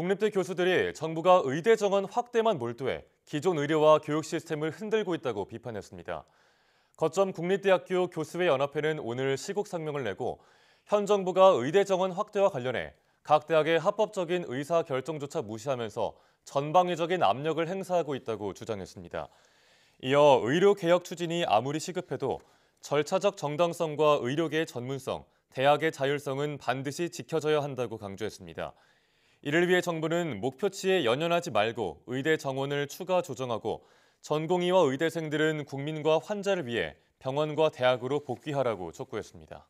국립대 교수들이 정부가 의대 정원 확대만 몰두해 기존 의료와 교육 시스템을 흔들고 있다고 비판했습니다. 거점 국립대학교 교수회 연합회는 오늘 시국 상명을 내고 현 정부가 의대 정원 확대와 관련해 각 대학의 합법적인 의사 결정조차 무시하면서 전방위적인 압력을 행사하고 있다고 주장했습니다. 이어 의료 개혁 추진이 아무리 시급해도 절차적 정당성과 의료계의 전문성, 대학의 자율성은 반드시 지켜져야 한다고 강조했습니다. 이를 위해 정부는 목표치에 연연하지 말고 의대 정원을 추가 조정하고 전공의와 의대생들은 국민과 환자를 위해 병원과 대학으로 복귀하라고 촉구했습니다.